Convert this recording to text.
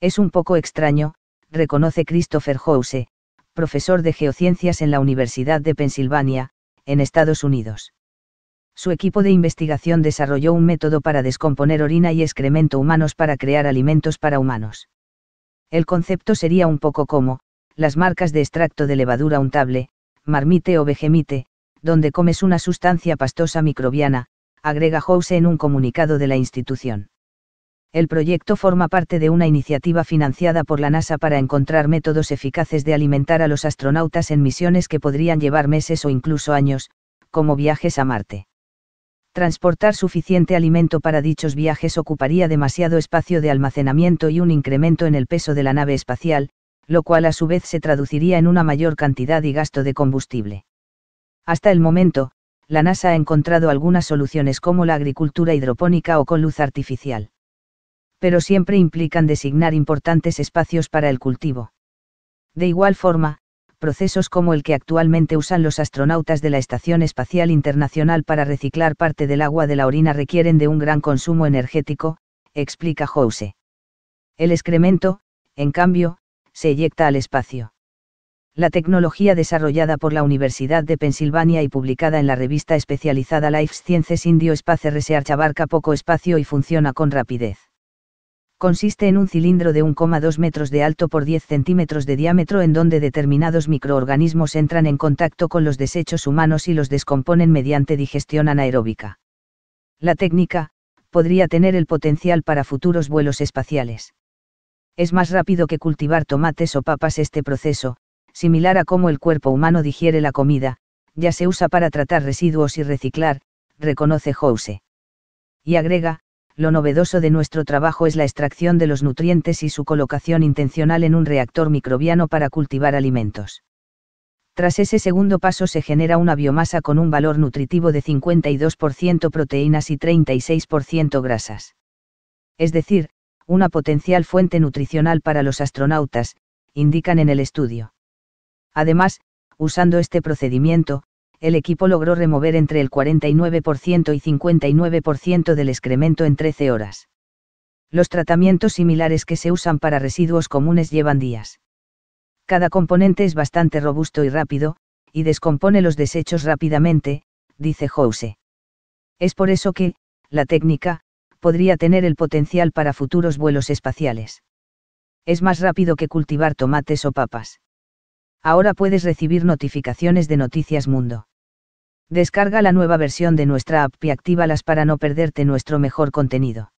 Es un poco extraño, reconoce Christopher House, profesor de geociencias en la Universidad de Pensilvania, en Estados Unidos. Su equipo de investigación desarrolló un método para descomponer orina y excremento humanos para crear alimentos para humanos. El concepto sería un poco como, las marcas de extracto de levadura untable, marmite o vegemite, donde comes una sustancia pastosa microbiana, agrega House en un comunicado de la institución. El proyecto forma parte de una iniciativa financiada por la NASA para encontrar métodos eficaces de alimentar a los astronautas en misiones que podrían llevar meses o incluso años, como viajes a Marte. Transportar suficiente alimento para dichos viajes ocuparía demasiado espacio de almacenamiento y un incremento en el peso de la nave espacial, lo cual a su vez se traduciría en una mayor cantidad y gasto de combustible. Hasta el momento, la NASA ha encontrado algunas soluciones como la agricultura hidropónica o con luz artificial pero siempre implican designar importantes espacios para el cultivo. De igual forma, procesos como el que actualmente usan los astronautas de la Estación Espacial Internacional para reciclar parte del agua de la orina requieren de un gran consumo energético, explica Jose. El excremento, en cambio, se eyecta al espacio. La tecnología desarrollada por la Universidad de Pensilvania y publicada en la revista especializada Life Sciences Indio Space Research abarca poco espacio y funciona con rapidez consiste en un cilindro de 1,2 metros de alto por 10 centímetros de diámetro en donde determinados microorganismos entran en contacto con los desechos humanos y los descomponen mediante digestión anaeróbica. La técnica, podría tener el potencial para futuros vuelos espaciales. Es más rápido que cultivar tomates o papas este proceso, similar a cómo el cuerpo humano digiere la comida, ya se usa para tratar residuos y reciclar, reconoce Jose Y agrega, lo novedoso de nuestro trabajo es la extracción de los nutrientes y su colocación intencional en un reactor microbiano para cultivar alimentos. Tras ese segundo paso se genera una biomasa con un valor nutritivo de 52% proteínas y 36% grasas. Es decir, una potencial fuente nutricional para los astronautas, indican en el estudio. Además, usando este procedimiento, el equipo logró remover entre el 49% y 59% del excremento en 13 horas. Los tratamientos similares que se usan para residuos comunes llevan días. Cada componente es bastante robusto y rápido, y descompone los desechos rápidamente, dice Jose. Es por eso que, la técnica, podría tener el potencial para futuros vuelos espaciales. Es más rápido que cultivar tomates o papas. Ahora puedes recibir notificaciones de Noticias Mundo. Descarga la nueva versión de nuestra app y actívalas para no perderte nuestro mejor contenido.